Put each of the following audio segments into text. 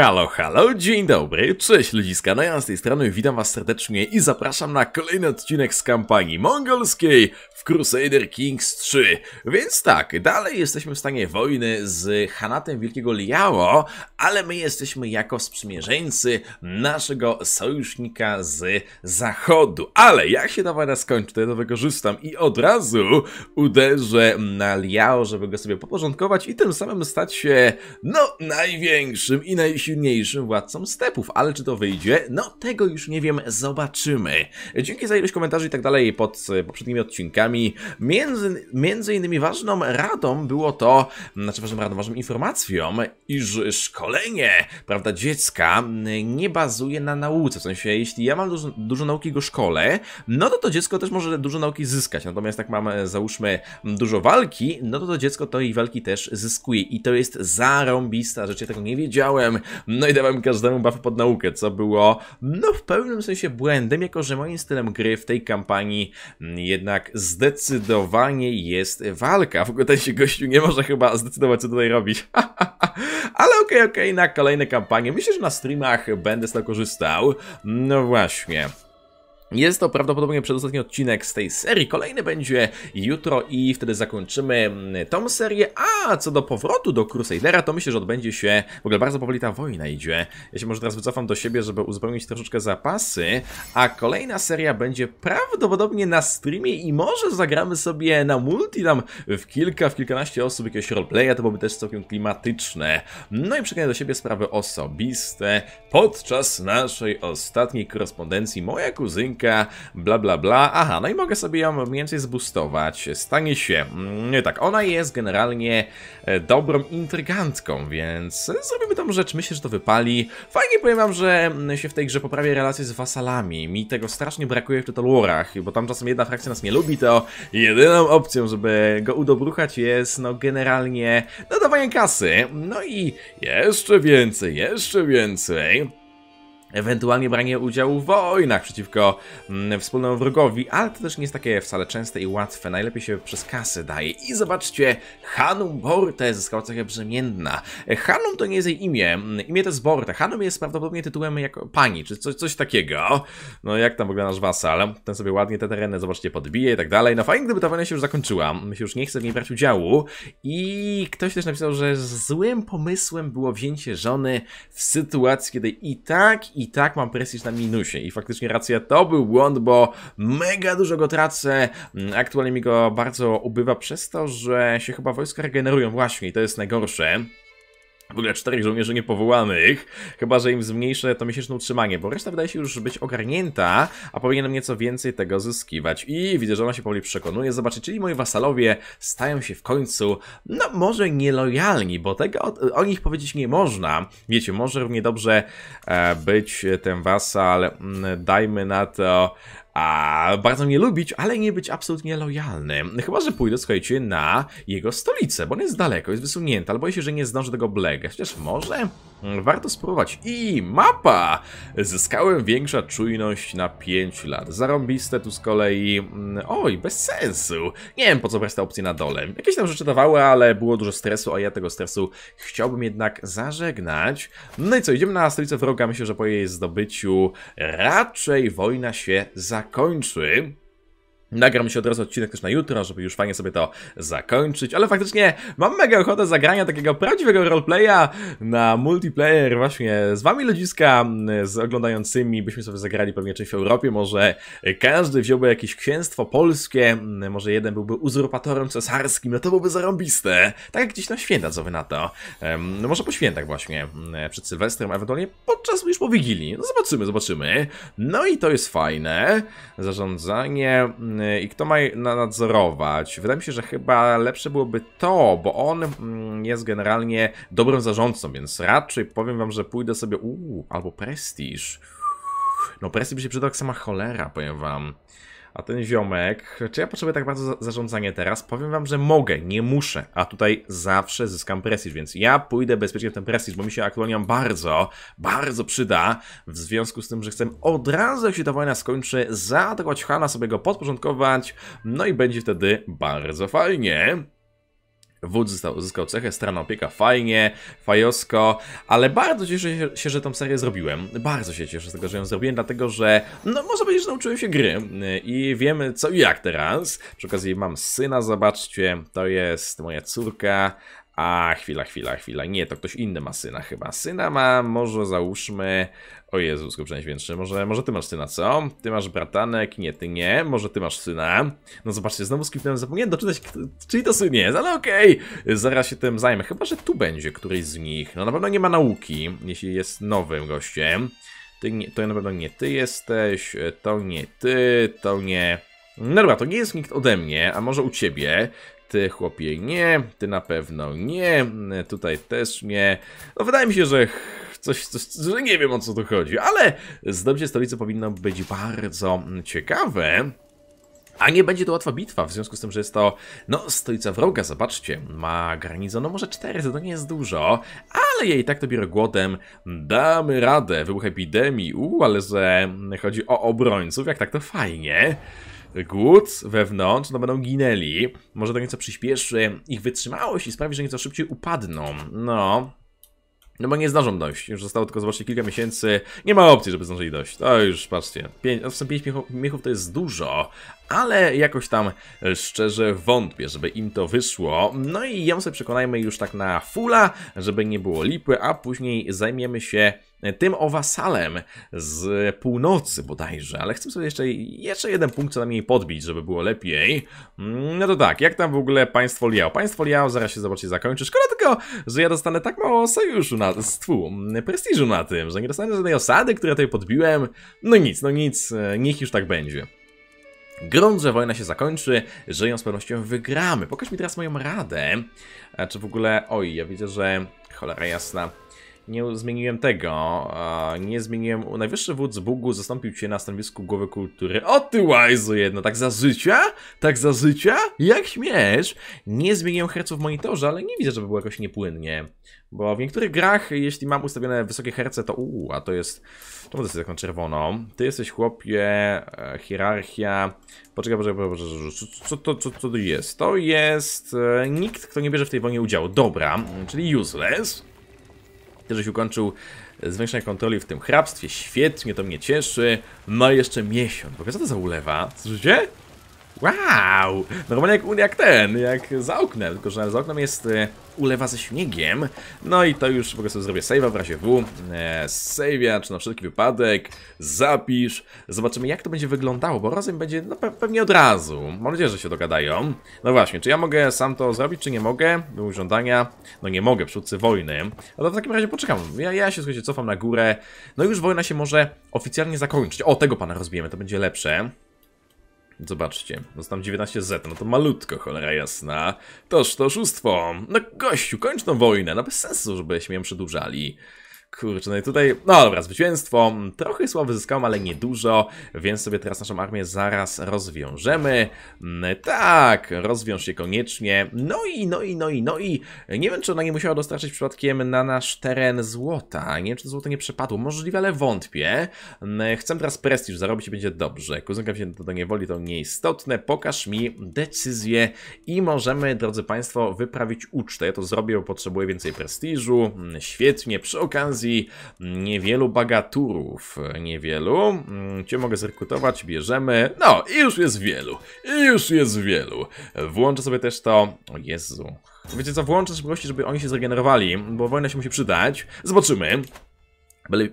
Halo, halo, dzień dobry, cześć ludziska, no ja z tej strony witam was serdecznie i zapraszam na kolejny odcinek z kampanii mongolskiej w Crusader Kings 3. Więc tak, dalej jesteśmy w stanie wojny z Hanatem Wielkiego Liao, ale my jesteśmy jako sprzymierzeńcy naszego sojusznika z zachodu. Ale jak się ta wojna skończy, to ja to wykorzystam i od razu uderzę na Liao, żeby go sobie poporządkować i tym samym stać się, no, największym i najsilniejszym władcą stepów. Ale czy to wyjdzie? No, tego już nie wiem, zobaczymy. Dzięki za ilość komentarzy i tak dalej pod poprzednimi odcinkami informacjami. Między, między innymi ważną radą było to, znaczy ważną radą, ważną informacją, iż szkolenie, prawda, dziecka nie bazuje na nauce. W sensie, jeśli ja mam dużo, dużo nauki go szkole, no to to dziecko też może dużo nauki zyskać. Natomiast jak mam, załóżmy, dużo walki, no to to dziecko to i walki też zyskuje. I to jest zarąbista rzecz. Ja tego nie wiedziałem. No i dawałem każdemu buffy pod naukę, co było, no w pewnym sensie błędem, jako że moim stylem gry w tej kampanii jednak z zdecydowanie jest walka. W ogóle ten się gościu nie może chyba zdecydować, co tutaj robić. Ale okej, okay, okej, okay, na kolejne kampanie. Myślę, że na streamach będę z tego korzystał. No właśnie. Jest to prawdopodobnie przedostatni odcinek z tej serii. Kolejny będzie jutro i wtedy zakończymy mm, tą serię. A co do powrotu do Crusadera, to myślę, że odbędzie się... W ogóle bardzo powoli ta wojna idzie. Ja się może teraz wycofam do siebie, żeby uzupełnić troszeczkę zapasy. A kolejna seria będzie prawdopodobnie na streamie i może zagramy sobie na multi tam w kilka, w kilkanaście osób jakiegoś roleplaya. To byłoby też całkiem klimatyczne. No i przekazuję do siebie sprawy osobiste. Podczas naszej ostatniej korespondencji moja kuzynka bla bla bla. Aha, no i mogę sobie ją mniej więcej zbustować. Stanie się, mm, nie tak, ona jest generalnie e, dobrą intrygantką, więc zrobimy tą rzecz, myślę, że to wypali. Fajnie powiem wam, że mm, się w tej grze poprawia relacje z wasalami. Mi tego strasznie brakuje w Total bo tam czasem jedna frakcja nas nie lubi, to jedyną opcją, żeby go udobruchać jest, no generalnie nadawanie kasy. No i jeszcze więcej, jeszcze więcej ewentualnie branie udziału w wojnach przeciwko mm, wspólnemu wrogowi, ale to też nie jest takie wcale częste i łatwe, najlepiej się przez kasę daje. I zobaczcie, Hanum Borte zyskała cechę brzemienna. Hanum to nie jest jej imię, mm, imię to jest Borte. Hanum jest prawdopodobnie tytułem jako pani, czy coś, coś takiego. No jak tam wygląda nasz wasal, ten sobie ładnie te tereny, zobaczcie, podbije i tak dalej. No fajnie, gdyby ta wojna się już zakończyła, my się już nie chce w niej brać udziału. I ktoś też napisał, że złym pomysłem było wzięcie żony w sytuacji, kiedy i tak i tak mam prestiż na minusie. I faktycznie racja, to był błąd, bo mega dużo go tracę. Mm, aktualnie mi go bardzo ubywa przez to, że się chyba wojska regenerują właśnie i to jest najgorsze. W ogóle czterech żołnierzy niepowołanych, chyba że im zmniejszę to miesięczne utrzymanie, bo reszta wydaje się już być ogarnięta, a powinienem nieco więcej tego zyskiwać. I widzę, że ona się powoli przekonuje. Zobaczcie, czyli moi wasalowie stają się w końcu, no może nielojalni, bo tego o, o nich powiedzieć nie można. Wiecie, może równie dobrze e, być ten wasal, dajmy na to, a bardzo mnie lubić, ale nie być absolutnie lojalnym. Chyba, że pójdę, słuchajcie, na jego stolicę, bo on jest daleko, jest wysunięty, albo boję się, że nie zdążę tego blegać. Chociaż może... Mm, warto spróbować. I mapa! Zyskałem większa czujność na 5 lat. Zarąbiste tu z kolei... Mm, oj, bez sensu. Nie wiem, po co brać te opcje na dole. Jakieś tam rzeczy dawały, ale było dużo stresu, a ja tego stresu chciałbym jednak zażegnać. No i co, idziemy na stolicę wroga. Myślę, że po jej zdobyciu raczej wojna się zakończy. Nagram się od razu odcinek też na jutro, żeby już fajnie sobie to zakończyć, ale faktycznie mam mega ochotę zagrania takiego prawdziwego roleplaya na multiplayer właśnie z wami ludziska, z oglądającymi, byśmy sobie zagrali pewnie część w Europie, może każdy wziąłby jakieś księstwo polskie, może jeden byłby uzurpatorem cesarskim, no to byłby zarąbiste, tak jak gdzieś na święta, co wy na to. No może po świętach właśnie, przed Sylwestrem, ewentualnie podczas już po Wigilii, no zobaczymy, zobaczymy. No i to jest fajne, zarządzanie E, i kto ma nadzorować. Wydaje mi się, że chyba lepsze byłoby to, bo on mm, jest generalnie dobrym zarządcą, więc raczej powiem wam, że pójdę sobie uuu, albo prestiż. No prestiż by się przydał jak sama cholera, powiem wam. A ten ziomek, czy ja potrzebuję tak bardzo zarządzanie teraz? Powiem wam, że mogę, nie muszę, a tutaj zawsze zyskam prestiż, więc ja pójdę bezpiecznie w ten prestiż, bo mi się aktualnie bardzo, bardzo przyda, w związku z tym, że chcę od razu, jak się ta wojna skończy, zaatakować Hana, sobie go podporządkować, no i będzie wtedy bardzo fajnie. Wódz został, uzyskał cechę, strana opieka, fajnie, fajosko, ale bardzo cieszę się, że tą serię zrobiłem. Bardzo się cieszę z tego, że ją zrobiłem, dlatego że, no może powiedzieć, że nauczyłem się gry y, i wiemy co i jak teraz. Przy okazji mam syna, zobaczcie, to jest moja córka, a, chwila, chwila, chwila. Nie, to ktoś inny ma syna chyba. Syna ma, może załóżmy... O Jezus, go większy. Może, może ty masz syna, co? Ty masz bratanek? Nie, ty nie. Może ty masz syna? No zobaczcie, znowu skipnąłem, zapomniałem doczytać, czyli to syn jest, ale okej. Okay. Zaraz się tym zajmę. Chyba, że tu będzie któryś z nich. No na pewno nie ma nauki, jeśli jest nowym gościem. Ty nie, to na pewno nie ty jesteś, to nie ty, to nie... No dobra, to nie jest nikt ode mnie, a może u ciebie. Ty chłopie nie, ty na pewno nie, tutaj też nie. No wydaje mi się, że coś, coś że nie wiem o co tu chodzi, ale zdobycie stolicy powinno być bardzo ciekawe. A nie będzie to łatwa bitwa, w związku z tym, że jest to, no, stolica wroga, zobaczcie, ma granicę, no może 400, to nie jest dużo, ale jej tak to biorę głodem, damy radę, wybuch epidemii, uuu, ale że chodzi o obrońców, jak tak to fajnie głód wewnątrz, no będą ginęli. Może to nieco przyspieszy ich wytrzymałość i sprawi, że nieco szybciej upadną. No. No bo nie zdążą dojść. Już zostało tylko zobaczcie kilka miesięcy. Nie ma opcji, żeby zdążyli dojść. To już patrzcie. Pięć, no, 5 miechów, miechów to jest dużo, ale jakoś tam e, szczerze wątpię, żeby im to wyszło. No i ją sobie przekonajmy już tak na fula, żeby nie było lipy, a później zajmiemy się tym owasalem z północy bodajże, ale chcę sobie jeszcze, jeszcze jeden punkt co najmniej podbić, żeby było lepiej. Mm, no to tak, jak tam w ogóle państwo Liao? Państwo Liao zaraz się zobaczy zakończy. Szkoda tylko, że ja dostanę tak mało sojuszu na, stwu, mm, prestiżu na tym, że nie dostanę żadnej osady, które tutaj podbiłem. No nic, no nic, e, niech już tak będzie. Grąd, że wojna się zakończy, że ją z pewnością wygramy. Pokaż mi teraz moją radę. Czy w ogóle... Oj, ja widzę, że... Cholera jasna nie zmieniłem tego. Nie zmieniłem. Najwyższy wódz Bugu zastąpił cię na stanowisku głowy kultury. O ty łajzu jedno, tak za życia? Tak za życia? Jak śmiesz? Nie zmieniłem herców w monitorze, ale nie widzę, żeby było jakoś niepłynnie. Bo w niektórych grach, jeśli mam ustawione wysokie herce, to uuu, a to jest... to jest taką czerwoną? Ty jesteś chłopie, e, hierarchia... Poczekaj, poczekaj, poczekaj, co, to, co, co to jest? To jest... E, nikt, kto nie bierze w tej wojnie udziału. Dobra, czyli useless. Ty, żeś ukończył zwiększenie kontroli w tym hrabstwie, świetnie, to mnie cieszy. No i jeszcze miesiąc, bo co to za ulewa? Słyszycie? Wow! Normalnie jak, jak ten, jak za oknem, tylko że za oknem jest e, ulewa ze śniegiem. No i to już po prostu zrobię save'a w razie W. E, czy na wszelki wypadek, zapisz. Zobaczymy jak to będzie wyglądało, bo razem będzie no, pe pewnie od razu. Mam nadzieję, że się dogadają. No właśnie, czy ja mogę sam to zrobić, czy nie mogę? Były żądania. No nie mogę, przywódcy wojny. No to w takim razie poczekam. Ja, ja się, słuchajcie, cofam na górę. No już wojna się może oficjalnie zakończyć. O, tego pana rozbijemy, to będzie lepsze. Zobaczcie, dostałem 19Z, no to malutko, cholera jasna. Toż to oszustwo. No gościu, kończ tą wojnę, no bez sensu, żebyśmy ją przedłużali. Kurczę, no i tutaj, no dobra, zwycięstwo. Trochę sławy zyskałem, ale niedużo, więc sobie teraz naszą armię zaraz rozwiążemy. Mm, tak, rozwiąż się koniecznie. No i, no i, no i, no i. Nie wiem, czy ona nie musiała dostarczyć przypadkiem na nasz teren złota. Nie wiem, czy to złoto nie przepadło. Możliwe, ale wątpię. Mm, Chcę teraz prestiż zarobić i będzie dobrze. Kuzynka się do niewoli, to nieistotne. Pokaż mi decyzję i możemy, drodzy Państwo, wyprawić ucztę. Ja to zrobię, bo potrzebuję więcej prestiżu. Mm, świetnie, przy okazji okazji niewielu bagaturów, niewielu. Mm, cię mogę zrekrutować, bierzemy. No, i już jest wielu, i już jest wielu. Włączę sobie też to... O Jezu. Wiecie co, włączę szybkości, żeby oni się zregenerowali, bo wojna się musi przydać. Zobaczymy.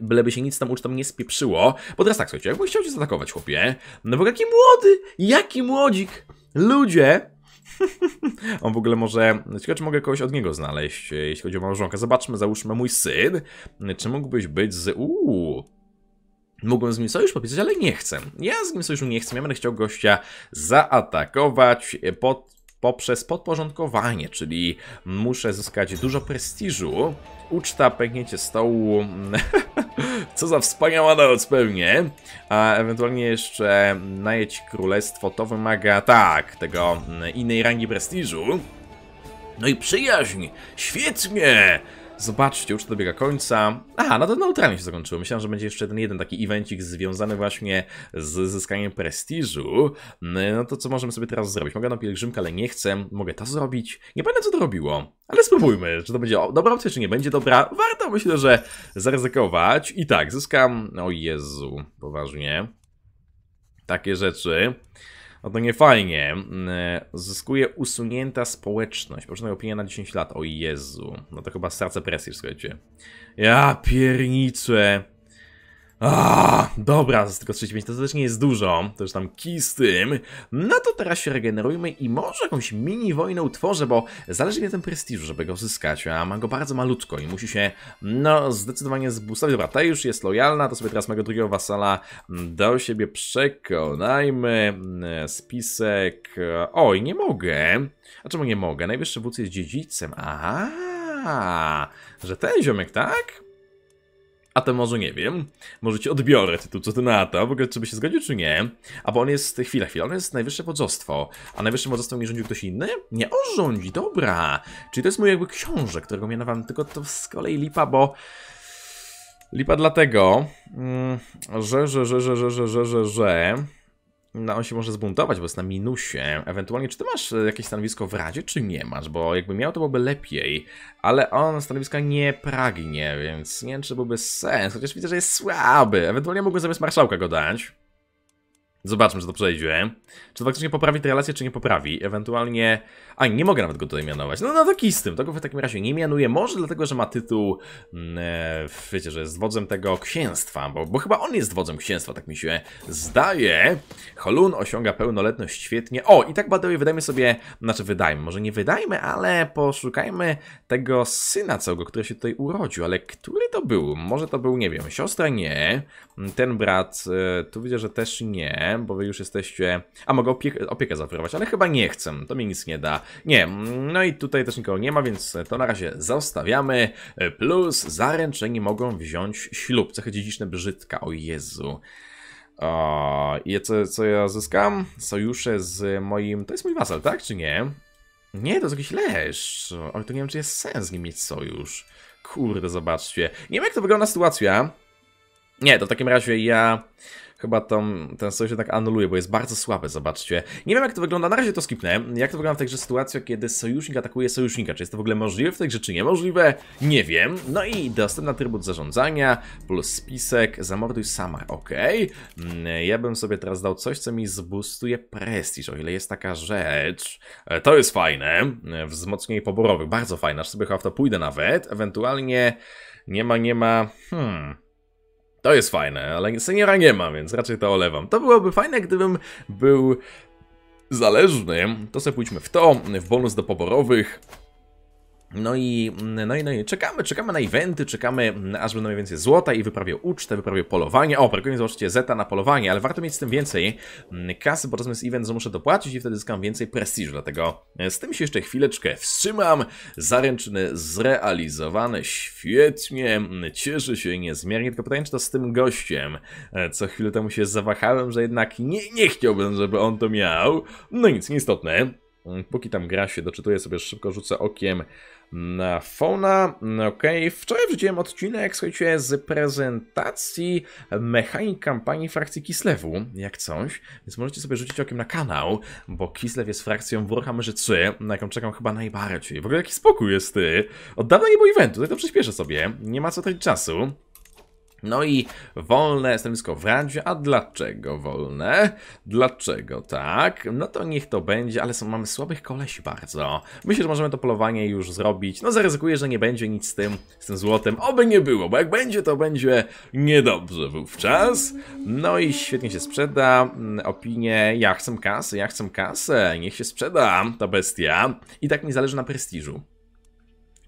byleby się nic tam ucztam nie spieprzyło. Bo teraz tak, słuchajcie, jakbyś chciał cię zaatakować, chłopie. No bo jaki młody, jaki młodzik. Ludzie, on w ogóle może. Ciekawe, czy mogę kogoś od niego znaleźć, jeśli chodzi o małżonkę. Zobaczmy, załóżmy mój syn. Czy mógłbyś być z. Uuu. Mógłbym z nim sojusz podpisać, ale nie chcę. Ja z nim sojuszu nie chcę. Ja będę chciał gościa zaatakować pod poprzez podporządkowanie, czyli muszę zyskać dużo prestiżu, uczta, pęknięcie stołu, co za wspaniała noc pewnie, a ewentualnie jeszcze najeść królestwo, to wymaga, tak, tego innej rangi prestiżu. No i przyjaźń, świetnie! Zobaczcie, już to dobiega końca. Aha, no to neutralnie się zakończyło. Myślałem, że będzie jeszcze ten jeden taki evencik związany właśnie z zyskaniem prestiżu. No, no to co możemy sobie teraz zrobić? Mogę na pielgrzymkę, ale nie chcę. Mogę to zrobić. Nie pamiętam, co to robiło. Ale spróbujmy, czy to będzie dobra opcja, czy nie będzie dobra. Warto myślę, że zaryzykować. I tak, zyskam... O Jezu, poważnie. Takie rzeczy. No to nie fajnie. Mm, e, zyskuje usunięta społeczność. Poczynaj opinia na 10 lat. O Jezu. No to chyba serce presji, słuchajcie. Ja piernicę. A, dobra, z tylko 35 to też nie jest dużo, to już tam ki z tym. No to teraz się regenerujmy i może jakąś mini wojnę utworzę, bo zależy mi na tym prestiżu, żeby go zyskać. a ma go bardzo malutko i musi się, no, zdecydowanie zbustować. Dobra, ta już jest lojalna, to sobie teraz mego drugiego wasala do siebie przekonajmy. Spisek... Oj, nie mogę. A czemu nie mogę? Najwyższy wódz jest dziedzicem. Aha, że ten ziomek, tak? a to może nie wiem. Może ci odbiorę tytuł, co ty na to, w ogóle czy by się zgodził, czy nie. A bo on jest, chwila, chwila, on jest najwyższe podzostwo, A najwyższym podzostwo nie rządził ktoś inny? Nie, on rządzi, dobra. Czyli to jest mój jakby książę, którego mianowałem, tylko to z kolei lipa, bo... Lipa dlatego, że, że, że, że, że, że, że, że, że no on się może zbuntować, bo jest na minusie. Ewentualnie, czy ty masz e, jakieś stanowisko w Radzie, czy nie masz? Bo jakby miał, to byłoby lepiej. Ale on stanowiska nie pragnie, więc nie wiem, czy byłby sens. Chociaż widzę, że jest słaby. Ewentualnie mógłbym zamiast marszałka go dać. Zobaczmy, czy to przejdzie. Czy to faktycznie poprawi te relacje, czy nie poprawi. Ewentualnie... A, nie mogę nawet go tutaj mianować. No, no to z tym. Tego w takim razie nie mianuję. Może dlatego, że ma tytuł... Mm, e, wiecie, że jest wodzem tego księstwa. Bo, bo chyba on jest wodzem księstwa, tak mi się zdaje. Holun osiąga pełnoletność świetnie. O, i tak badaję, wydajmy sobie... Znaczy wydajmy, może nie wydajmy, ale poszukajmy tego syna całego, który się tutaj urodził. Ale który to był? Może to był, nie wiem, siostra? Nie. Ten brat, y, tu widzę, że też nie, bo wy już jesteście... A, mogę opiekę zaoferować, ale chyba nie chcę, to mi nic nie da. Nie, mm, no i tutaj też nikogo nie ma, więc to na razie zostawiamy. Y, plus zaręczeni mogą wziąć ślub, cechy dziedziczne brzydka, o Jezu. O, I co, co ja zyskam? Sojusze z moim... To jest mój wasal, tak czy nie? Nie, to jest jakiś leszcz. Ale to nie wiem, czy jest sens z nim mieć sojusz. Kurde, zobaczcie. Nie wiem, jak to wygląda sytuacja. Nie, to w takim razie ja chyba tam ten sojusz tak anuluję, bo jest bardzo słaby, zobaczcie. Nie wiem jak to wygląda, na razie to skipnę. Jak to wygląda w tej grze sytuacja, kiedy sojusznik atakuje sojusznika? Czy jest to w ogóle możliwe w tej rzeczy czy niemożliwe? Nie wiem. No i dostępny atrybut zarządzania, plus spisek, zamorduj sama, ok. Mm, ja bym sobie teraz dał coś, co mi zbustuje prestiż, o ile jest taka rzecz. E, to jest fajne. E, wzmocnienie poborowych, bardzo fajne, aż sobie chyba w to pójdę nawet. Ewentualnie nie ma, nie ma... Hmm... To jest fajne, ale seniora nie ma, więc raczej to olewam. To byłoby fajne, gdybym był zależny. To sobie pójdźmy w to, w bonus do poborowych. No i, mm, no, i, no i czekamy, czekamy na eventy, czekamy mm, aż będą mieli więcej złota i wyprawię ucztę, wyprawię polowanie. O, pewnie zobaczycie zeta na polowanie, ale warto mieć z tym więcej mm, kasy, bo rozumiem z event, że muszę dopłacić i wtedy zyskam więcej prestiżu, dlatego e, z tym się jeszcze chwileczkę wstrzymam. Zaręczyny zrealizowane, świetnie, cieszę się niezmiernie, tylko pytanie, czy to z tym gościem. E, co chwilę temu się zawahałem, że jednak nie, nie chciałbym, żeby on to miał. No nic, nieistotne. Mm, póki tam gra się, doczytuję sobie szybko, rzucę okiem na Fauna. Mm, okej, okay. wczoraj wrzuciłem odcinek, słuchajcie, z prezentacji mechanik kampanii frakcji Kislewu, jak coś, więc możecie sobie rzucić okiem na kanał, bo Kislew jest frakcją Warhammerze 3, na jaką czekam chyba najbardziej. W ogóle jaki spokój jest ty! Od dawna nie było eventu, to, to przyspieszę sobie, nie ma co tracić czasu. No i wolne stanowisko w Radzie. A dlaczego wolne? Dlaczego tak? No to niech to będzie, ale są, mamy słabych koleś bardzo. Myślę, że możemy to polowanie już zrobić. No zaryzykuję, że nie będzie nic z tym, z tym złotem. Oby nie było, bo jak będzie, to będzie niedobrze wówczas. No i świetnie się sprzeda. Mm, opinie, ja chcę kasę, ja chcę kasę. Niech się sprzeda ta bestia. I tak mi zależy na prestiżu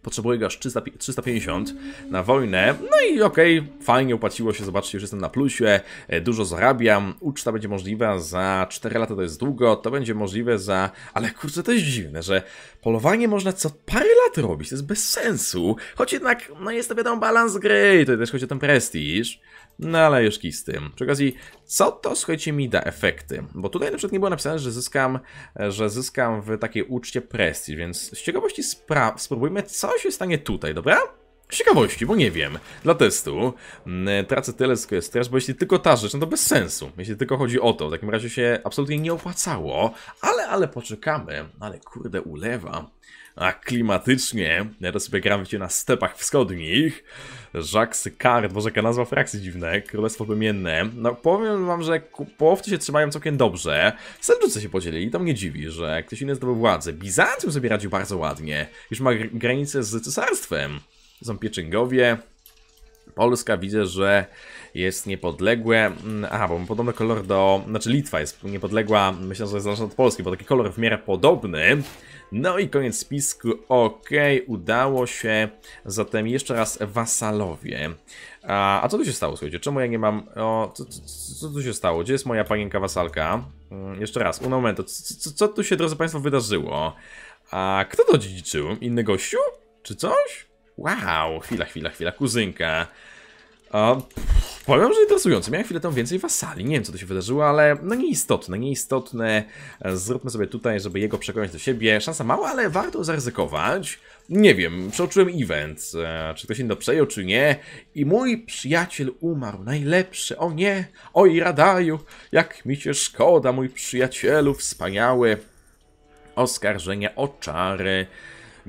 potrzebuję go aż 300, 350 na wojnę. No i okej, okay, fajnie opłaciło się, zobaczcie, już jestem na plusie, e, dużo zarabiam, uczta będzie możliwa za 4 lata, to jest długo, to będzie możliwe za... Ale kurczę, to jest dziwne, że polowanie można co parę lat robić, to jest bez sensu, choć jednak, no jest to wiadomo balans gry, to też chodzi o ten prestiż. No ale już kij z tym. Przy okazji, co to, słuchajcie, mi da efekty? Bo tutaj na przykład nie było napisane, że zyskam, e, że zyskam w takiej uczcie prestiż, więc z ciekawości spróbujmy, co co się stanie tutaj, dobra? Z ciekawości, bo nie wiem, dla testu mm, tracę tyle, co jest teraz, bo jeśli tylko ta rzecz, no to bez sensu, jeśli tylko chodzi o to, w takim razie się absolutnie nie opłacało, ale, ale poczekamy, ale kurde ulewa, a klimatycznie sobie gramy się na stepach wschodnich. Jacques Card, Boże, jaka nazwa frakcji dziwne, Królestwo Wymienne. No powiem wam, że połowcy się trzymają całkiem dobrze. Selczucy się podzielili, to mnie dziwi, że ktoś inny zdobył władzę. Bizancjum sobie radził bardzo ładnie. Już ma granice granicę z cesarstwem. Są pieczyngowie, Polska widzę, że jest niepodległe. Mm, a bo podobny kolor do. Znaczy, Litwa jest niepodległa. Myślę, że jest zależna od Polski, bo taki kolor w miarę podobny. No i koniec spisku. Ok, udało się. Zatem jeszcze raz wasalowie. A, a co tu się stało, słuchajcie? Czemu ja nie mam... O, co, co, co tu się stało? Gdzie jest moja panienka wasalka? Mm, jeszcze raz, un momento. Co, co, tu się, drodzy państwo, wydarzyło? A kto to dziedziczył? Inny gościu? Czy coś? Wow, chwila, chwila, chwila, kuzynka. A, pff, powiem, że interesujące. Miałem chwilę tam więcej wasali. Nie wiem, co to się wydarzyło, ale no nieistotne, nieistotne. Zróbmy sobie tutaj, żeby jego przekonać do siebie. Szansa mała, ale warto zaryzykować. Nie wiem, przeoczyłem event. E, czy ktoś inny przejął, czy nie. I mój przyjaciel umarł. Najlepszy. O nie. Oj, radaju. Jak mi cię szkoda, mój przyjacielu. Wspaniały. Oskarżenie o czary.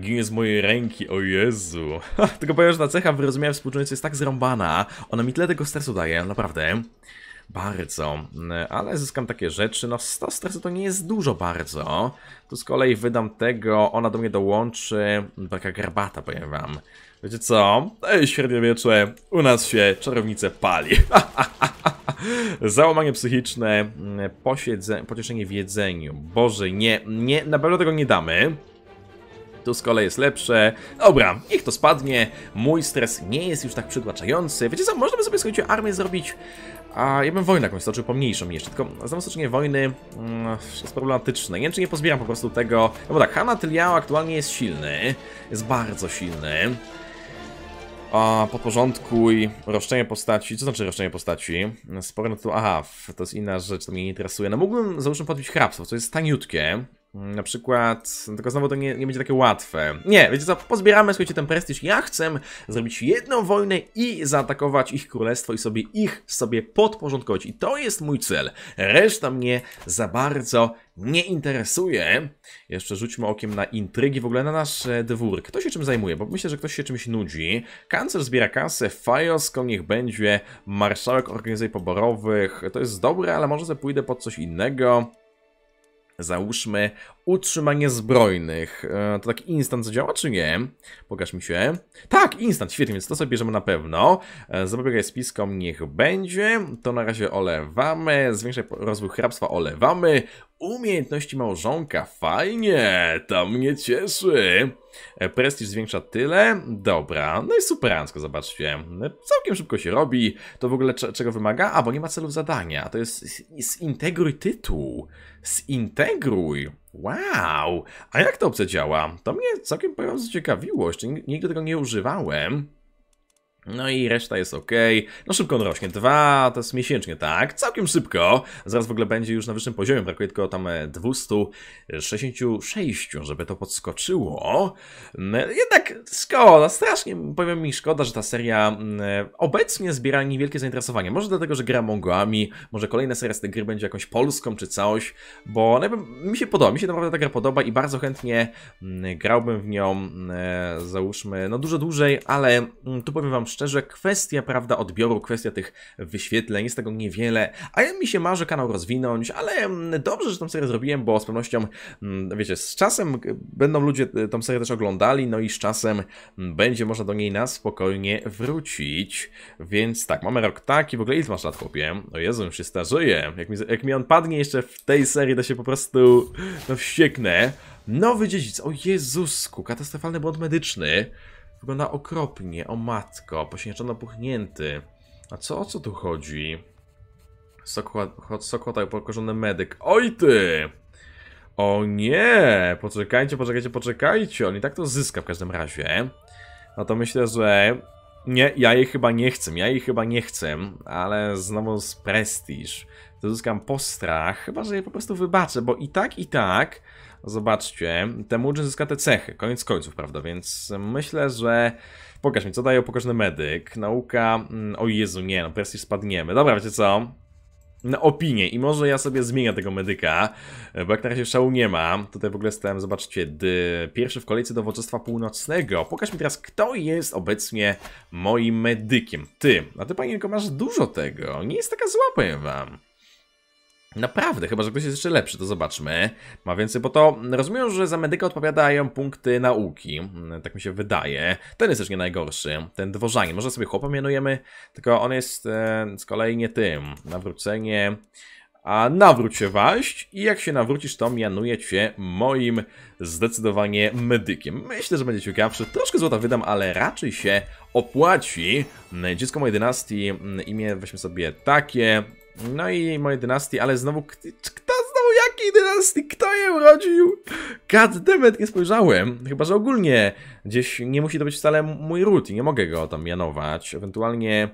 Ginie z mojej ręki, o Jezu. Tylko powiem, że ta cecha wyrozumiałem współczujący jest tak zrąbana. Ona mi tyle tego stresu daje, naprawdę. Bardzo. Ale zyskam takie rzeczy. No 100 stresu to nie jest dużo bardzo. Tu z kolei wydam tego, ona do mnie dołączy. Taka garbata, powiem wam. Wiecie co? Ej, średniowiecze, u nas się czarownice pali. Załamanie psychiczne, mm, posiedzenie, pocieszenie w jedzeniu. Boże, nie, nie, na pewno tego nie damy. Tu z kolei jest lepsze. Dobra, niech to spadnie. Mój stres nie jest już tak przytłaczający. Wiecie co, można by sobie, skończyć armię zrobić... A ja bym wojnę jakąś stoczył, pomniejszą jeszcze, tylko znowu stoczenie wojny mm, jest problematyczne. Nie wiem, czy nie pozbieram po prostu tego... No bo tak, Hana Tyliao aktualnie jest silny. Jest bardzo silny. A, podporządkuj roszczenie postaci. Co znaczy roszczenie postaci? Sporo na to... Aha, to jest inna rzecz, to mnie nie interesuje. No mógłbym, załóżmy, podbić hrabstwo, co jest taniutkie. Mm, na przykład, no tylko znowu to nie, nie, będzie takie łatwe. Nie, wiecie co, pozbieramy, słuchajcie, ten prestiż. Ja chcę zrobić jedną wojnę i zaatakować ich królestwo i sobie ich sobie podporządkować. I to jest mój cel. Reszta mnie za bardzo nie interesuje. Jeszcze rzućmy okiem na intrygi, w ogóle na nasz e, dwór. Kto się czym zajmuje? Bo myślę, że ktoś się czymś nudzi. Kancel zbiera kasę, Fajosko niech będzie, marszałek organizuje poborowych. To jest dobre, ale może sobie pójdę pod coś innego. Załóżmy utrzymanie zbrojnych. E, to taki instant zadziała, czy nie? Pokaż mi się. Tak, instant, świetnie, więc to sobie bierzemy na pewno. E, Zabiegaj spiskom, niech będzie. To na razie olewamy. Zwiększaj rozwój hrabstwa, olewamy. Umiejętności małżonka, fajnie, to mnie cieszy. E, prestiż zwiększa tyle, dobra, no i superancko, zobaczcie, e, całkiem szybko się robi, to w ogóle czego wymaga? A, bo nie ma celów zadania, to jest zintegruj tytuł, zintegruj, wow, a jak to opcja działa? To mnie całkiem powiem zaciekawiło, jeszcze nigdy tego nie używałem. No i reszta jest ok. No szybko on rośnie. Dwa to jest miesięcznie, tak? Całkiem szybko. Zaraz w ogóle będzie już na wyższym poziomie. Brakuje tylko tam 266, e, żeby to podskoczyło. Mm, jednak szkoda, strasznie powiem mi szkoda, że ta seria mm, e, obecnie zbiera niewielkie zainteresowanie. Może dlatego, że gra Mongoami, może kolejna seria z tej gry będzie jakąś polską czy coś, bo no mi się podoba, mi się naprawdę ta gra podoba i bardzo chętnie mm, grałbym w nią, e, załóżmy, no dużo dłużej, ale tu powiem wam szczerze, kwestia, prawda, odbioru, kwestia tych wyświetleń, jest tego niewiele, a ja mi się marzy kanał rozwinąć, ale mm, dobrze, że tą serię zrobiłem, bo z pewnością, mm, wiecie, z czasem będą ludzie y, tą serię też oglądali, no i z czasem mm, będzie można do niej na spokojnie wrócić, więc tak, mamy rok taki, w ogóle ile masz lat, chłopie? O Jezu, już się starzeje, jak mi, jak mi on padnie jeszcze w tej serii, to się po prostu no, wścieknę. Nowy dziedzic, o Jezusku, katastrofalny błąd medyczny. Wygląda okropnie, o matko, poświęcono puchnięty. A co, o co tu chodzi? Sokłata, pokorzony medyk. Oj ty! O nie! Poczekajcie, poczekajcie, poczekajcie. On i tak to zyska w każdym razie. No to myślę, że... Nie, ja jej chyba nie chcę, ja jej chyba nie chcę, ale znowu z prestiż. Zyskam postrach, chyba że je po prostu wybaczę, bo i tak, i tak Zobaczcie, Temujin zyska te cechy, koniec końców, prawda? Więc myślę, że... Pokaż mi, co daje pokażny medyk. Nauka... Mm, o Jezu, nie, no presji spadniemy. Dobra, wiecie co? na opinię i może ja sobie zmienię tego medyka, bo jak na razie szału nie ma. Tutaj w ogóle jestem, zobaczcie, pierwszy w kolejce Dowództwa Północnego. Pokaż mi teraz, kto jest obecnie moim medykiem. Ty, a ty panie masz dużo tego, nie jest taka zła, powiem wam. Naprawdę, chyba że ktoś jest jeszcze lepszy, to zobaczmy. Ma więcej, bo to rozumiem, że za medyka odpowiadają punkty nauki. Mm, tak mi się wydaje. Ten jest też nie najgorszy. Ten dworzanin. Może sobie chłopa mianujemy, tylko on jest e, z kolei nie tym. Nawrócenie. A nawróć się waść i jak się nawrócisz, to mianuje cię moim zdecydowanie medykiem. Myślę, że będzie ciekawszy. Troszkę złota wydam, ale raczej się opłaci. Dziecko mojej dynastii, mm, imię weźmy sobie takie. No i moje dynastie, ale znowu... Kto znowu jakiej dynastii? Kto je urodził? Goddammit, nie spojrzałem. Chyba, że ogólnie gdzieś nie musi to być wcale mój root i nie mogę go tam mianować. Ewentualnie...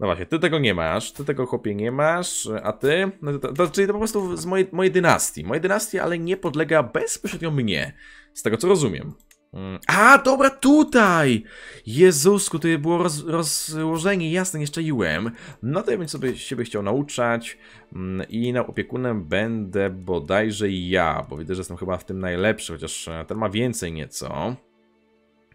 No właśnie, ty tego nie masz, ty tego chłopie nie masz, a ty? No to, to, to, czyli to po prostu z mojej, mojej dynastii. Mojej dynastii, ale nie podlega bezpośrednio mnie. Z tego co rozumiem. Mm. A, dobra, tutaj! Jezusku, to było roz, rozłożenie, jasne, jeszcze UM. No to ja bym sobie siebie chciał nauczać mm, i na opiekunem będę bodajże ja, bo widzę, że jestem chyba w tym najlepszy, chociaż e, ten ma więcej nieco.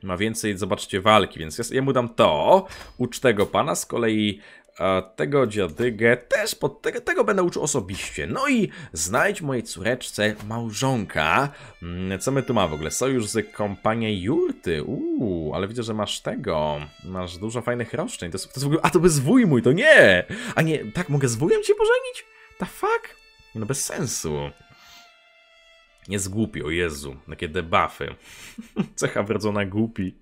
Ma więcej, zobaczcie, walki, więc ja, ja mu dam to, Ucz tego pana, z kolei a tego dziadygę też, pod tego, tego będę uczył osobiście. No i znajdź mojej córeczce małżonka. Mm, co my tu ma w ogóle? Sojusz z kompanią Jurty. Uuu, ale widzę, że masz tego. Masz dużo fajnych roszczeń. To jest, to jest w ogóle... A to by wuj mój, to nie! A nie, tak mogę z wujem cię pożenić? The fuck? No bez sensu. Nie o Jezu, takie debuffy. Cecha wrodzona głupi.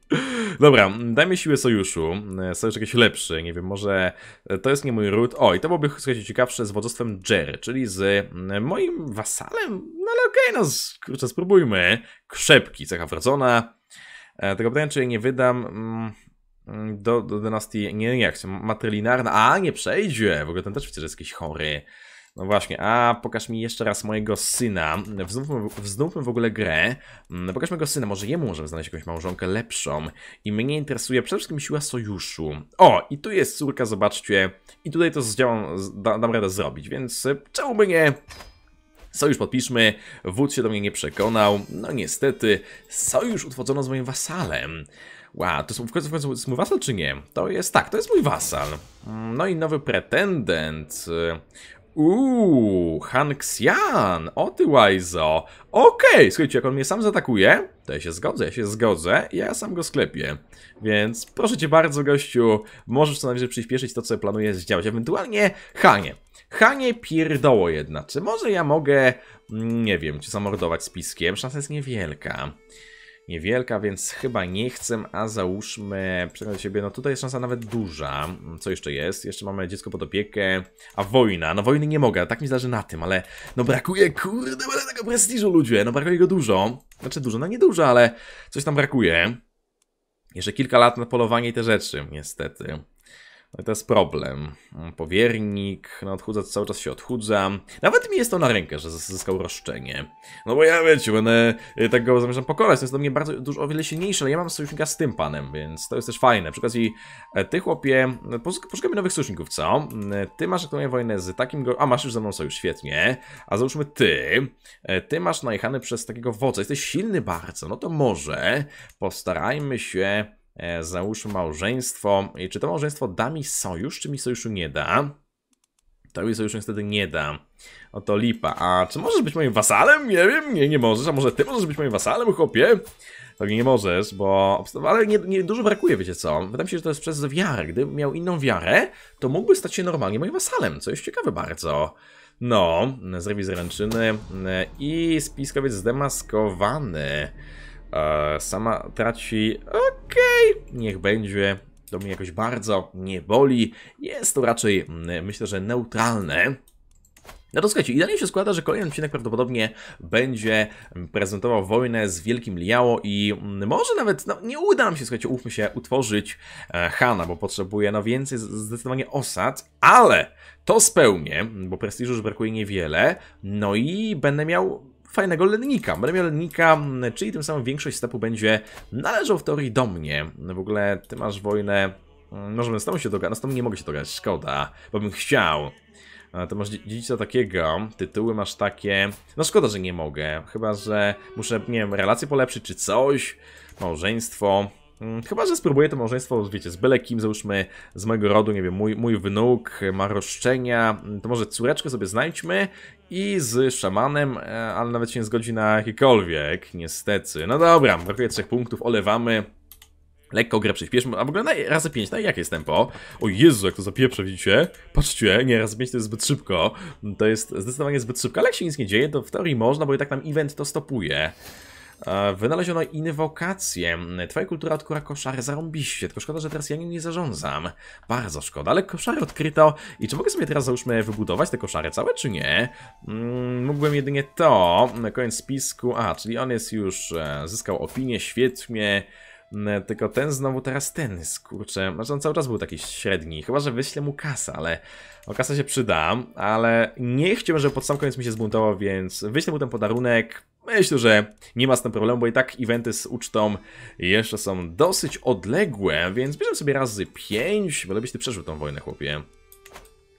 Dobra, dajmy siłę sojuszu. E, sojusz jakiś lepszy, nie wiem, może e, to jest nie mój ród. O, i to byłoby, słuchajcie, ciekawsze z wodzostwem Jerry, czyli z moim wasalem. No ale okej, okay, no kurczę, spróbujmy. Krzepki, cecha wrodzona. E, tego pytania, czy nie wydam mm, mm, do, do dynastii, nie, nie, jak się, matrylinarna. A, nie przejdzie. W ogóle ten też przecież jest jakiś chory. No właśnie, a pokaż mi jeszcze raz mojego syna. Wznówmy, wznówmy w ogóle grę. Mm, pokaż mojego syna, może jemu możemy znaleźć jakąś małżonkę lepszą. I mnie interesuje przede wszystkim siła sojuszu. O, i tu jest córka, zobaczcie. I tutaj to zdziałam, da, dam radę zrobić, więc y, czemu by nie? Sojusz podpiszmy, wódz się do mnie nie przekonał. No niestety, sojusz utworzono z moim wasalem. Wow, to jest w końcu, w końcu jest mój wasal czy nie? To jest, tak, to jest mój wasal. Mm, no i nowy pretendent. Y, Uuu, Han Xian, o ty łajzo. Okej, okay, słuchajcie, jak on mnie sam zaatakuje, to ja się zgodzę, ja się zgodzę i ja sam go sklepię. Więc proszę cię bardzo, gościu, możesz co najwyżej przyspieszyć to, co planuję zdziałać. Ewentualnie Hanie. Hanie pierdoło jedna. Czy może ja mogę, mm, nie wiem, cię zamordować spiskiem? Szansa jest niewielka niewielka, więc chyba nie chcę, a załóżmy przegląd siebie, no tutaj jest szansa nawet duża. Co jeszcze jest? Jeszcze mamy dziecko pod opiekę, a wojna. No wojny nie mogę, tak mi zależy na tym, ale no brakuje kurde ale tego prestiżu ludzie, no brakuje go dużo. Znaczy dużo, no nie dużo, ale coś tam brakuje. Jeszcze kilka lat na polowanie i te rzeczy, niestety. No i to jest problem. Powiernik, no odchudza, cały czas się odchudza. Nawet mi jest to na rękę, że zyskał roszczenie. No bo ja wiecie, będę y, tak go zamierzam pokonać, to jest dla mnie bardzo dużo, o wiele silniejsze, ale ja mam sojusznika z tym panem, więc to jest też fajne. Przy okazji, e, ty chłopie, poszukamy nowych sojuszników, co? E, ty masz aktualnie wojnę z takim go... A, masz już ze mną sojusz, świetnie. A załóżmy ty. E, ty masz najechany przez takiego wodza, jesteś silny bardzo, no to może postarajmy się E, załóżmy małżeństwo. I czy to małżeństwo da mi sojusz, czy mi sojuszu nie da? To mi sojuszu niestety nie da. Oto lipa. A czy możesz być moim wasalem? Nie wiem, nie, nie możesz. A może ty możesz być moim wasalem, chłopie? To nie możesz, bo... Ale nie, nie, dużo brakuje, wiecie co? Wydaje mi się, że to jest przez wiarę. Gdybym miał inną wiarę, to mógłby stać się normalnie moim wasalem, co jest ciekawe bardzo. No, z rewizji e, i spiskowiec zdemaskowany. E, sama traci. Okej, okay, niech będzie. To mnie jakoś bardzo nie boli. Jest to raczej, myślę, że neutralne. No to słuchajcie, idealnie się składa, że kolejny odcinek prawdopodobnie będzie prezentował wojnę z Wielkim Liao i może nawet, no nie uda nam się, słuchajcie, ufmy się, utworzyć e, Hana, bo potrzebuje no więcej zdecydowanie osad, ale to spełnię, bo prestiżu już brakuje niewiele, no i będę miał fajnego lennika. Będę miał lennika, czyli tym samym większość stepu będzie należał w teorii do mnie. W ogóle ty masz wojnę... Mm, możemy z tobą się dogadać, no z tobą nie mogę się dogadać, szkoda, bo bym chciał. To masz dziedzica takiego, tytuły masz takie... No szkoda, że nie mogę, chyba, że muszę, nie wiem, relacje polepszyć czy coś, małżeństwo... Mm, chyba, że spróbuję to małżeństwo, wiecie, z byle kim, załóżmy z mojego rodu, nie wiem, mój, mój wnuk ma roszczenia, mm, to może córeczkę sobie znajdźmy i z szamanem, e, ale nawet się nie zgodzi na jakikolwiek, niestety. No dobra, brakuje trzech punktów, olewamy. Lekko grę przyspieszmy, a w ogóle na, razy 5, na no jakie jest tempo? O Jezu, jak to zapieprze, widzicie? Patrzcie, nie, razy 5 to jest zbyt szybko. To jest zdecydowanie zbyt szybko, ale jak się nic nie dzieje, to w teorii można, bo i tak nam event to stopuje. E, wynaleziono inwokację. Twoja kultura odkura koszary, zarąbiście. Tylko szkoda, że teraz ja nim nie zarządzam. Bardzo szkoda, ale koszary odkryto. I czy mogę sobie teraz, załóżmy, wybudować te koszary całe, czy nie? Mm, mógłbym jedynie to. Na koniec spisku. A, czyli on jest już... E, zyskał opinię, świetnie. Mm, tylko ten znowu teraz ten, kurczę, znaczy on cały czas był taki średni, chyba że wyślę mu kasę, ale o kasę się przydam, ale nie chciałbym, żeby pod sam koniec mi się zbuntował, więc wyślę mu ten podarunek, Myślę, że nie ma z tym problemu, bo i tak eventy z ucztą jeszcze są dosyć odległe, więc bierzemy sobie razy 5, bo byś ty przeżył tą wojnę, chłopie.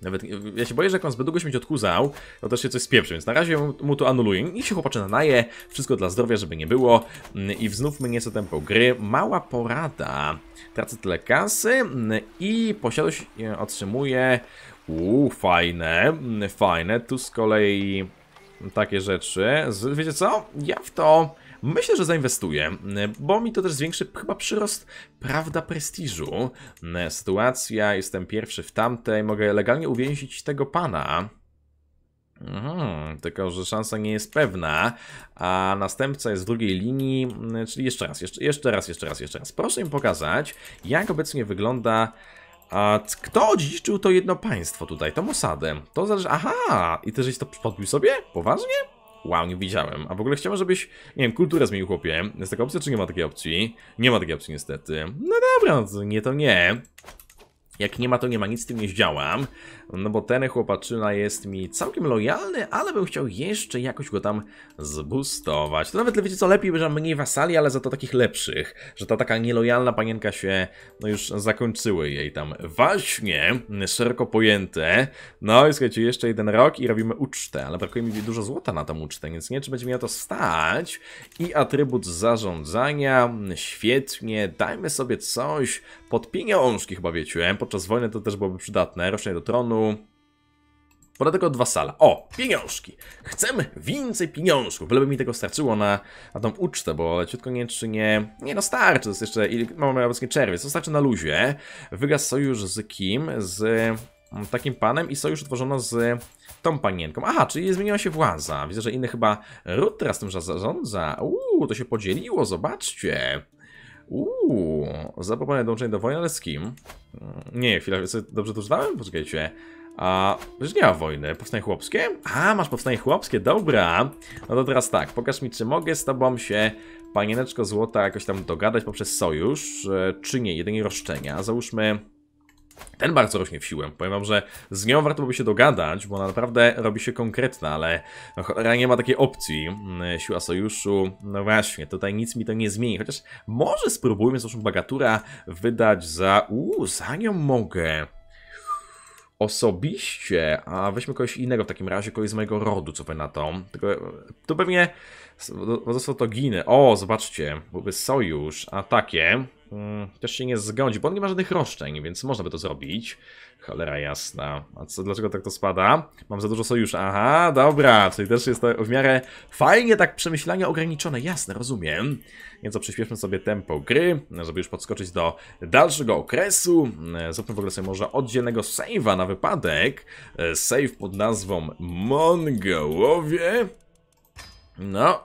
Nawet, ja się boję, że jak on zbyt długo się będzie to też się coś spieprzy, więc na razie mu to anuluję. Niech się chłopacze naje, wszystko dla zdrowia, żeby nie było. I wznówmy nieco tempo gry. Mała porada. Tracę tyle kasy i posiadłość e, otrzymuje Uuu, fajne, fajne. Tu z kolei takie rzeczy. Wiecie co? Ja w to myślę, że zainwestuję, bo mi to też zwiększy chyba przyrost, prawda, prestiżu. Sytuacja, jestem pierwszy w tamtej, mogę legalnie uwięzić tego pana. Mhm, tylko, że szansa nie jest pewna, a następca jest w drugiej linii, czyli jeszcze raz, jeszcze, jeszcze raz, jeszcze raz, jeszcze raz. Proszę mi pokazać, jak obecnie wygląda a kto odziedziczył to jedno państwo tutaj, tą osadę? To zależy... Aha! I ty żeś to podbił sobie? Poważnie? Wow, nie widziałem. A w ogóle chciałem, żebyś, nie wiem, kulturę zmienił chłopie. Jest taka opcja, czy nie ma takiej opcji? Nie ma takiej opcji niestety. No dobra, no to nie to nie. Jak nie ma, to nie ma, nic z tym nie zdziałam. No bo ten chłopaczyna jest mi całkiem lojalny, ale bym chciał jeszcze jakoś go tam zbustować. To nawet, wiecie co, lepiej, że mniej wasali, ale za to takich lepszych. Że ta taka nielojalna panienka się, no już zakończyły jej tam właśnie, szeroko pojęte. No i słuchajcie, jeszcze jeden rok i robimy ucztę, ale brakuje mi dużo złota na tą ucztę, więc nie czy będzie miało to stać. I atrybut zarządzania, świetnie, dajmy sobie coś pod pieniążki chyba wiecie, podczas wojny to też byłoby przydatne, rocznie do tronu, Podatek od sala. O, pieniążki. Chcemy więcej pieniążków. Byleby mi tego starczyło na, na tą ucztę, bo leciutko nie czy nie... Nie no, starczy. To jest jeszcze... Mamy obecnie czerwiec. To starczy na luzie. Wygasł sojusz z kim? Z mm, takim panem i sojusz utworzono z tą panienką. Aha, czyli zmieniła się władza. Widzę, że inny chyba ród teraz tym zarządza. Uuu, to się podzieliło. Zobaczcie. Uuu, zapobieganie dołączenie do wojny, ale z kim? Mm, nie, chwila, dobrze to czytałem? Poczekajcie. A, już nie ma wojny. Powstanie chłopskie? A, masz powstanie chłopskie, dobra. No to teraz tak, pokaż mi, czy mogę z tobą się, panieneczko złota, jakoś tam dogadać poprzez sojusz, e, czy nie, jedynie roszczenia. Załóżmy ten bardzo rośnie w siłę. Powiem wam, że z nią warto by się dogadać, bo ona naprawdę robi się konkretna, ale no cholera nie ma takiej opcji. Mm, siła sojuszu, no właśnie, tutaj nic mi to nie zmieni. Chociaż może spróbujmy z naszą bagatura wydać za... Uuu, za nią mogę osobiście, a weźmy kogoś innego w takim razie, kogoś z mojego rodu, co by na to. Tylko, e, to pewnie no, no, został to giny. O, zobaczcie, byłby sojusz, a takie. Hmm, też się nie zgodzi, bo on nie ma żadnych roszczeń, więc można by to zrobić. Cholera jasna. A co, dlaczego tak to spada? Mam za dużo sojuszy. Aha, dobra, czyli też jest to w miarę fajnie tak przemyślanie ograniczone. Jasne, rozumiem. Nieco przyspieszmy sobie tempo gry, żeby już podskoczyć do dalszego okresu. Hmm, zróbmy w ogóle sobie może oddzielnego save'a na wypadek. Hmm, save pod nazwą Mongołowie. No,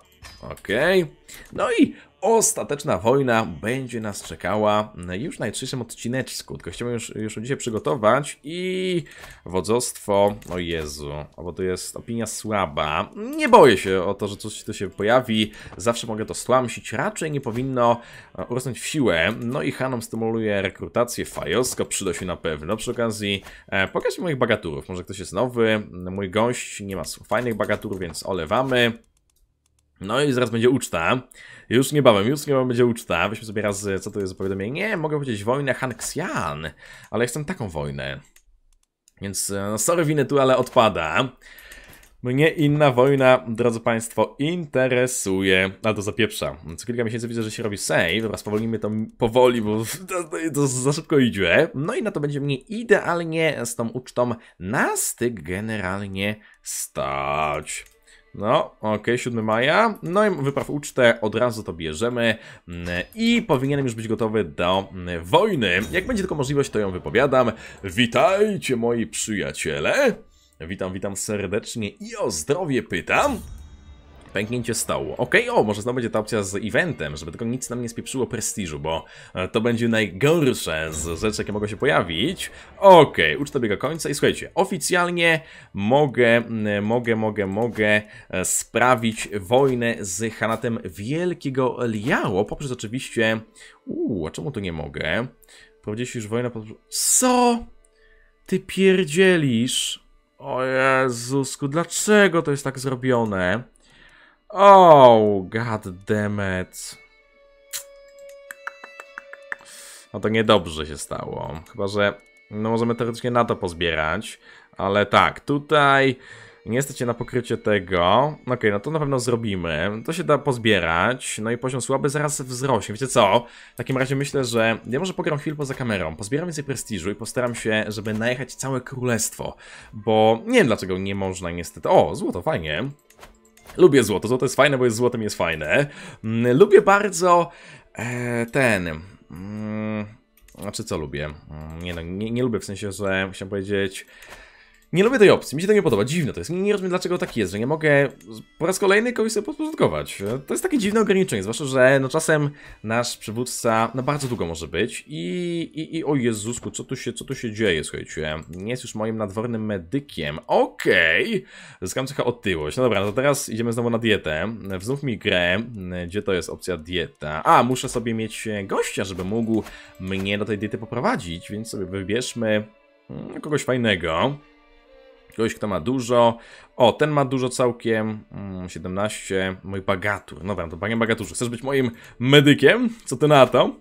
Okej. Okay. No i ostateczna wojna będzie nas czekała już w najczystszym odcineczku. Tylko chciałbym już, już dzisiaj przygotować i wodzostwo, o Jezu, bo to jest opinia słaba. Nie boję się o to, że coś tu się pojawi. Zawsze mogę to stłamsić. Raczej nie powinno e, urosnąć w siłę. No i Hanom stymuluje rekrutację. Fajosko przyda się na pewno. Przy okazji e, moich bagaturów. Może ktoś jest nowy. Mój gość nie ma fajnych bagaturów, więc olewamy. No i zaraz będzie uczta. Już niebawem, już niebawem będzie uczta. Weźmy sobie raz, co to jest za powiadomienie. Nie, mogę powiedzieć wojnę Hanxian, ale chcę taką wojnę. Więc e, no sorry winę tu, ale odpada. Mnie inna wojna, drodzy Państwo, interesuje. A to zapieprza. Co kilka miesięcy widzę, że się robi save. Dobra, powolimy to powoli, bo to, to, to, za szybko idzie. No i na to będzie mnie idealnie z tą ucztą na styk generalnie stać. No, okej, okay, 7 maja. No i wypraw ucztę od razu to bierzemy mm, i powinienem już być gotowy do mm, wojny. Jak będzie tylko możliwość, to ją wypowiadam. Witajcie moi przyjaciele. Witam, witam serdecznie i o zdrowie pytam pęknięcie stołu. Okej, okay, o, może znowu będzie ta opcja z eventem, żeby tylko nic nam nie spieprzyło prestiżu, bo e, to będzie najgorsze z rzeczy, jakie mogą się pojawić. Okej, okay, uczta biega końca i słuchajcie, oficjalnie mogę, mogę, mogę, mogę e, sprawić wojnę z Hanatem Wielkiego Liało, poprzez oczywiście... Uuu, a czemu to nie mogę? Prowadzisz już wojna Pod... Co? Ty pierdzielisz? O Jezusku, dlaczego to jest tak zrobione? Oh, god damn it. No to niedobrze się stało. Chyba, że no możemy teoretycznie na to pozbierać. Ale tak, tutaj nie jesteście na pokrycie tego. Okej, okay, no to na pewno zrobimy. To się da pozbierać. No i poziom słaby zaraz wzrośnie. Wiecie co? W takim razie myślę, że ja może pogram chwilę poza kamerą. Pozbieram więcej prestiżu i postaram się, żeby najechać całe królestwo. Bo nie wiem dlaczego nie można niestety. O, złoto, fajnie. Lubię złoto, złoto jest fajne, bo jest złotem jest fajne. Mm, lubię bardzo e, ten... Mm, znaczy co lubię? Mm, nie, no, nie, nie lubię w sensie, że chciałem powiedzieć... Nie lubię tej opcji, mi się to nie podoba, dziwne to jest. Nie rozumiem dlaczego tak jest, że nie mogę po raz kolejny kogoś sobie podporządkować. To jest takie dziwne ograniczenie, zwłaszcza, że no czasem nasz przywódca no bardzo długo może być i, i, i o Jezusku, co tu się, co tu się dzieje, słuchajcie. Nie jest już moim nadwornym medykiem. Okej, okay. zyskam trochę otyłość. No dobra, no to teraz idziemy znowu na dietę. Wznów mi grę, gdzie to jest opcja dieta. A, muszę sobie mieć gościa, żeby mógł mnie do tej diety poprowadzić, więc sobie wybierzmy mm, kogoś fajnego. Kogoś, kto ma dużo. O, ten ma dużo całkiem. 17. Mm, Mój bagatur. No wam to panie bagaturze. Chcesz być moim medykiem? Co ty na to?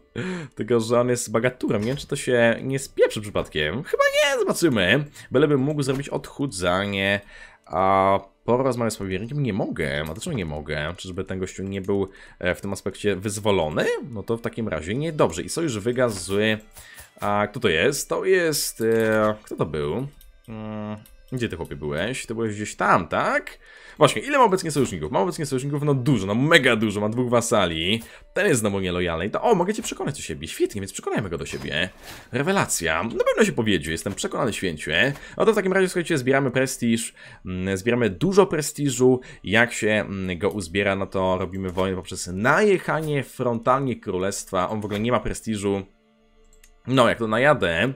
Tylko, że on jest bagaturem. Nie wiem, czy to się nie spieprzy przypadkiem. Chyba nie, zobaczymy. Bylebym mógł zrobić odchudzanie. A porozmawiać z powiernikiem nie mogę. A dlaczego nie mogę? Czyżby ten gościu nie był e, w tym aspekcie wyzwolony? No to w takim razie nie dobrze I sojusz wygasł. A kto to jest? To jest... E, kto to był? Mm, gdzie ty chłopie byłeś? Ty byłeś gdzieś tam, tak? Właśnie, ile ma obecnie sojuszników? Ma obecnie sojuszników, no dużo, no mega dużo, ma dwóch wasali. Ten jest znowu nielojalny i to, o, mogę cię przekonać do siebie, świetnie, więc przekonajmy go do siebie. Rewelacja, na pewno się powiedzie, jestem przekonany święcie. No to w takim razie, słuchajcie, zbieramy prestiż, mm, zbieramy dużo prestiżu, jak się mm, go uzbiera, no to robimy wojnę poprzez najechanie frontalnie królestwa, on w ogóle nie ma prestiżu. No, jak to najadę,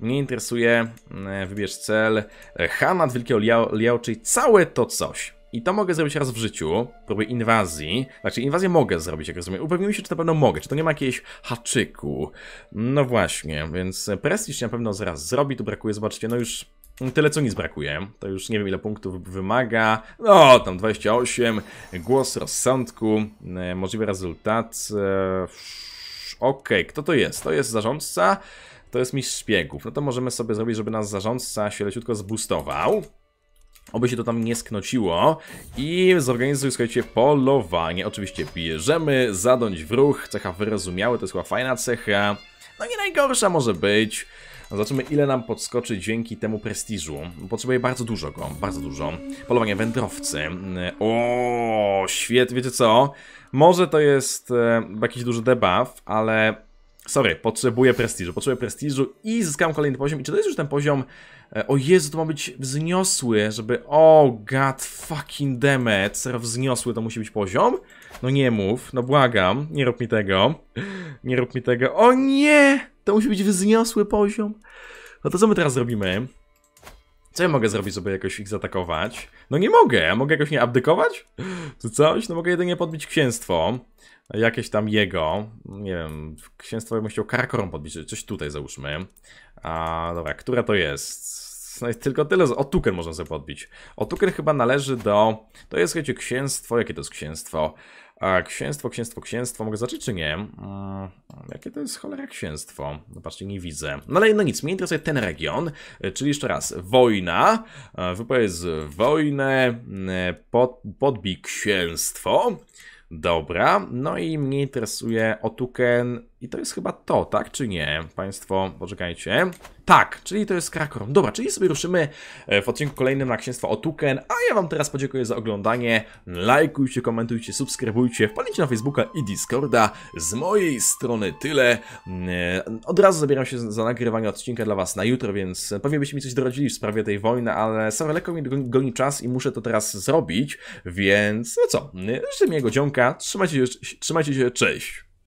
mnie interesuje, e, wybierz cel, Hamad, Wielkiego Liao, czyli całe to coś. I to mogę zrobić raz w życiu, próbuję inwazji. Znaczy, inwazję mogę zrobić, jak rozumiem. Upewnijmy się, czy na pewno mogę, czy to nie ma jakiegoś haczyku. No właśnie, więc prestiż na pewno zaraz zrobi, tu brakuje, zobaczcie, no już Tyle co nic brakuje. To już nie wiem ile punktów wymaga. No, tam 28. Głos rozsądku. E, Możliwy rezultat. E, Okej, okay, kto to jest? To jest zarządca, to jest mistrz szpiegów. No to możemy sobie zrobić, żeby nas zarządca się leciutko zbustował. Oby się to tam nie sknociło i zorganizuj, słuchajcie, polowanie. Oczywiście bierzemy, zadąć w ruch, cecha wyrozumiały, to jest chyba fajna cecha. No nie najgorsza może być. Zobaczymy ile nam podskoczy dzięki temu prestiżu. Potrzebuje bardzo dużo go, bardzo dużo. Polowanie wędrowcy. O, świetnie, wiecie co? Może to jest e, jakiś duży debuff, ale sorry, potrzebuję prestiżu, potrzebuję prestiżu i zyskałem kolejny poziom. I czy to jest już ten poziom, e, o Jezu, to ma być wzniosły, żeby, oh god fucking demet, ser wzniosły to musi być poziom? No nie mów, no błagam, nie rób mi tego, nie rób mi tego, o nie, to musi być wzniosły poziom. No to co my teraz zrobimy? Co ja mogę zrobić, żeby jakoś ich zaatakować? No nie mogę, ja mogę jakoś nie abdykować? Czy coś? No mogę jedynie podbić księstwo. Jakieś tam jego. Nie wiem, księstwo bym chciał karakorą podbić, coś tutaj załóżmy. A, dobra, która to jest? No i tylko tyle, z... Otuken można sobie podbić. Otuken chyba należy do... To jest, wiecie, księstwo... Jakie to jest księstwo? A, księstwo, księstwo, księstwo. Mogę zacząć czy nie? Mm, jakie to jest cholera księstwo? Zobaczcie, no nie widzę. No ale no nic, mnie interesuje ten region, czyli jeszcze raz, wojna, e, wypowiedz wojnę, e, pod, podbij księstwo. Dobra, no i mnie interesuje Otuken i to jest chyba to, tak czy nie? Państwo, poczekajcie. Tak, czyli to jest Krakorom. Dobra, czyli sobie ruszymy e, w odcinku kolejnym na Księstwo Otuken, a ja wam teraz podziękuję za oglądanie. Lajkujcie, komentujcie, subskrybujcie, wpadnijcie na Facebooka i Discorda. Z mojej strony tyle. E, od razu zabieram się za nagrywanie odcinka dla was na jutro, więc pewnie byście mi coś doradzili w sprawie tej wojny, ale sam lekko mi goni czas i muszę to teraz zrobić, więc no co, e, życzę mi jego trzymajcie się, trzymajcie się cześć.